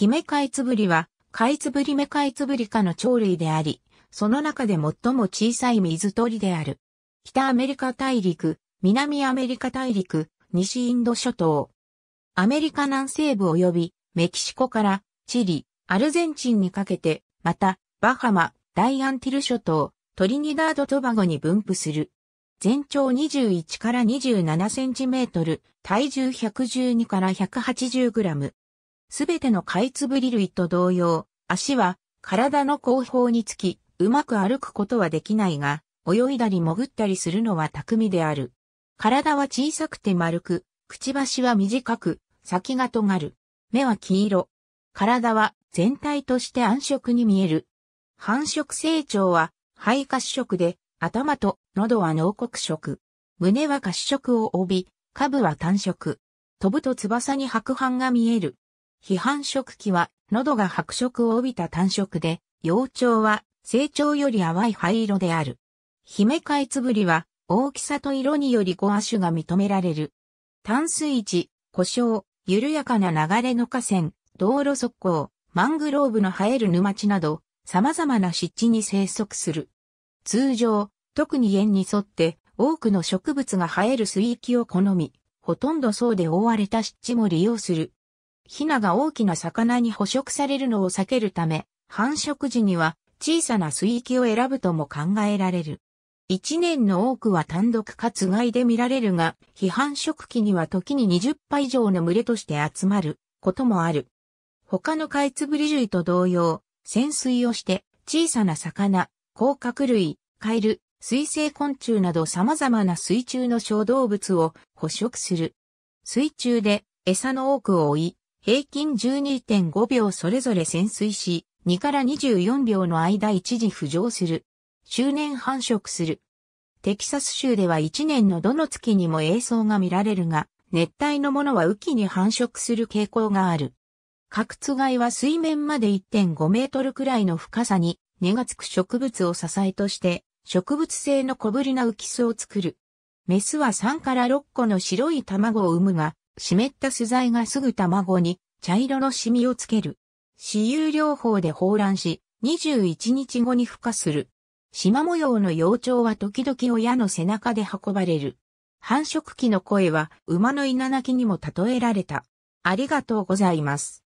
ヒメカイツブリは、カイツブリメカイツブリ科の鳥類であり、その中で最も小さい水鳥である。北アメリカ大陸、南アメリカ大陸、西インド諸島。アメリカ南西部及び、メキシコから、チリ、アルゼンチンにかけて、また、バハマ、ダイアンティル諸島、トリニダード・トバゴに分布する。全長21から27センチメートル、体重112から180グラム。すべてのカイツブリ類と同様、足は体の後方につき、うまく歩くことはできないが、泳いだり潜ったりするのは巧みである。体は小さくて丸く、くちばしは短く、先が尖る。目は黄色。体は全体として暗色に見える。繁殖成長は肺褐色で、頭と喉は濃黒色。胸は褐色を帯び、下部は単色。飛ぶと翼に白斑が見える。批判色期は喉が白色を帯びた単色で、幼鳥は成長より淡い灰色である。カイつぶりは大きさと色により5亜種が認められる。淡水地、故障、緩やかな流れの河川、道路側溝、マングローブの生える沼地など、様々な湿地に生息する。通常、特に縁に沿って多くの植物が生える水域を好み、ほとんど層で覆われた湿地も利用する。ヒナが大きな魚に捕食されるのを避けるため、繁殖時には小さな水域を選ぶとも考えられる。一年の多くは単独かつ外で見られるが、非繁殖期には時に20羽以上の群れとして集まることもある。他のカイツブリ類と同様、潜水をして小さな魚、甲殻類、カエル、水生昆虫など様々な水中の小動物を捕食する。水中で餌の多くを追い、平均12.5秒それぞれ潜水し、2から24秒の間一時浮上する。周年繁殖する。テキサス州では1年のどの月にも映像が見られるが、熱帯のものは雨季に繁殖する傾向がある。各つがいは水面まで1.5メートルくらいの深さに根がつく植物を支えとして、植物性の小ぶりな浮き巣を作る。メスは3から6個の白い卵を産むが、湿った素材がすぐ卵に茶色のシミをつける。私有療法で放卵し、21日後に孵化する。縞模様の幼鳥は時々親の背中で運ばれる。繁殖期の声は馬の稲鳴きにも例えられた。ありがとうございます。